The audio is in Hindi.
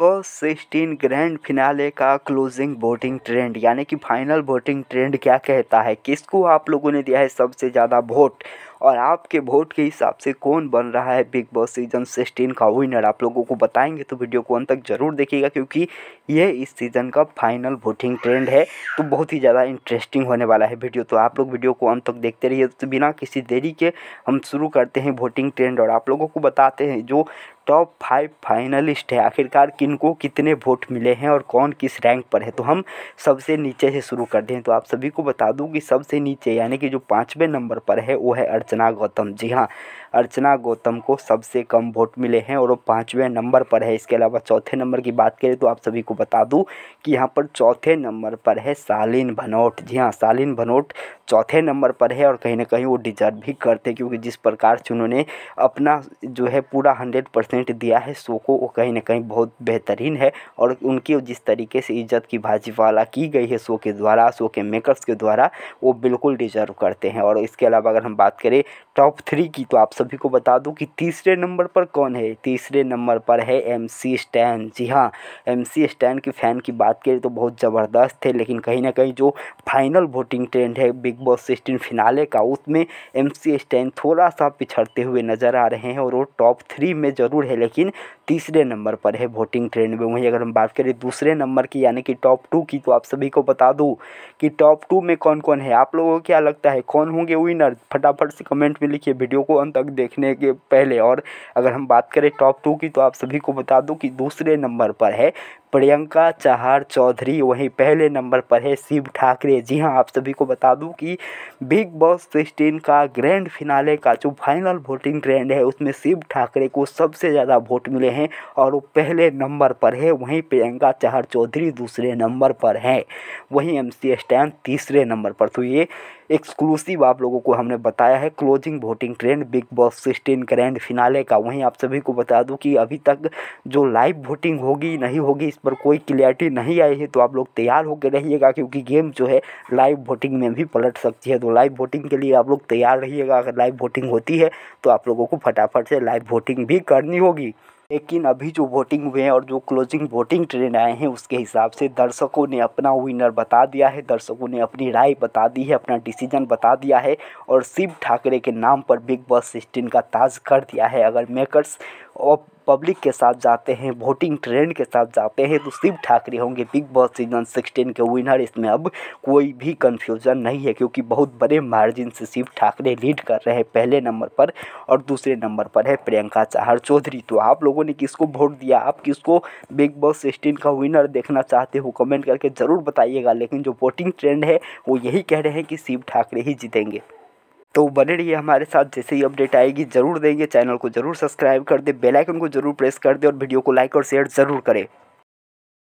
वो सिक्सटीन ग्रैंड फिनाले का क्लोजिंग वोटिंग ट्रेंड यानी कि फाइनल वोटिंग ट्रेंड क्या कहता है किसको आप लोगों ने दिया है सबसे ज़्यादा वोट और आपके वोट के हिसाब से कौन बन रहा है बिग बॉस सीजन सिक्सटीन का विनर आप लोगों को बताएंगे तो वीडियो को अंत तक जरूर देखिएगा क्योंकि ये इस सीज़न का फाइनल वोटिंग ट्रेंड है तो बहुत ही ज़्यादा इंटरेस्टिंग होने वाला है वीडियो तो आप लोग वीडियो को अंत तक देखते रहिए तो बिना किसी देरी के हम शुरू करते हैं वोटिंग ट्रेंड और आप लोगों को बताते हैं जो टॉप फाइव फाइनलिस्ट है आखिरकार किनको कितने वोट मिले हैं और कौन किस रैंक पर है तो हम सबसे नीचे से शुरू कर दें तो आप सभी को बता दूं कि सबसे नीचे यानी कि जो पाँचवें नंबर पर है वो है अर्चना गौतम जी हाँ अर्चना गौतम को सबसे कम वोट मिले हैं और वो पाँचवें नंबर पर है इसके अलावा चौथे नंबर की बात करें तो आप सभी को बता दूं कि यहाँ पर चौथे नंबर पर है सालिन भनोट जी हाँ सालिन भनोट चौथे नंबर पर है और कहीं ना कहीं वो डिजर्व भी करते क्योंकि जिस प्रकार से उन्होंने अपना जो है पूरा हंड्रेड परसेंट दिया है शो को वो कहीं ना कहीं बहुत बेहतरीन है और उनकी जिस तरीके से इज्जत की भाजीवाला की गई है शो के द्वारा शो के मेकर्स के द्वारा वो बिल्कुल डिजर्व करते हैं और इसके अलावा अगर हम बात करें टॉप थ्री की तो आप सब सभी को बता दूं कि तीसरे नंबर पर कौन है तीसरे नंबर पर है एम सी स्टैन जी हाँ एम सी स्टैन की फ़ैन की बात करें तो बहुत ज़बरदस्त थे लेकिन कहीं ना कहीं जो फाइनल वोटिंग ट्रेंड है बिग बॉस सिक्सटीन फिनाले का उसमें एम सी स्टैन थोड़ा सा पिछड़ते हुए नज़र आ रहे हैं और वो टॉप थ्री में ज़रूर है लेकिन तीसरे नंबर पर है वोटिंग ट्रेंड में वहीं अगर हम बात करें दूसरे नंबर की यानी कि टॉप टू की तो आप सभी को बता दूँ कि टॉप टू में कौन कौन है आप लोगों को क्या लगता है कौन होंगे विनर फटाफट से कमेंट में लिखिए वीडियो को अंत तक देखने के पहले और अगर हम बात करें टॉप टू की तो आप सभी को बता दूं कि दूसरे नंबर पर है प्रियंका चहार चौधरी वहीं पहले नंबर पर है शिव ठाकरे जी हाँ आप सभी को बता दूं कि बिग बॉस सिक्सटीन का ग्रैंड फिनाले का जो फाइनल वोटिंग ट्रेंड है उसमें शिव ठाकरे को सबसे ज़्यादा वोट मिले हैं और वो पहले नंबर पर है वहीं प्रियंका चहार चौधरी दूसरे नंबर पर हैं वहीं एम सी तीसरे नंबर पर तो ये एक्सक्लूसिव आप लोगों को हमने बताया है closing voting trend Bigg Boss sixteen grand finale का वहीं आप सभी को बता दूं कि अभी तक जो लाइव वोटिंग होगी नहीं होगी इस पर कोई क्लियरिटी नहीं आई है तो आप लोग तैयार होकर रहिएगा क्योंकि गेम जो है लाइव वोटिंग में भी पलट सकती है तो लाइव वोटिंग के लिए आप लोग तैयार रहिएगा अगर लाइव वोटिंग होती है तो आप लोगों को फटाफट से लाइव वोटिंग भी करनी होगी लेकिन अभी जो वोटिंग हुए हैं और जो क्लोजिंग वोटिंग ट्रेंड आए हैं उसके हिसाब से दर्शकों ने अपना विनर बता दिया है दर्शकों ने अपनी राय बता दी है अपना डिसीजन बता दिया है और शिव ठाकरे के नाम पर बिग बॉस सिक्सटीन का ताज कर दिया है अगर मेकर्स और पब्लिक के साथ जाते हैं वोटिंग ट्रेंड के साथ जाते हैं तो शिव ठाकरे होंगे बिग बॉस सीजन सिक्सटीन के विनर इसमें अब कोई भी कन्फ्यूज़न नहीं है क्योंकि बहुत बड़े मार्जिन से शिव ठाकरे लीड कर रहे हैं पहले नंबर पर और दूसरे नंबर पर है प्रियंका चाहर चौधरी तो आप लोगों ने किसको वोट दिया आप किसको बिग बॉस सिक्सटीन का विनर देखना चाहते हो कमेंट करके ज़रूर बताइएगा लेकिन जो वोटिंग ट्रेंड है वो यही कह रहे हैं कि शिव ठाकरे ही जीतेंगे तो बने रहिए हमारे साथ जैसे ही अपडेट आएगी ज़रूर देंगे चैनल को ज़रूर सब्सक्राइब कर दे बेलाइकन को ज़रूर प्रेस कर दे और वीडियो को लाइक और शेयर ज़रूर करें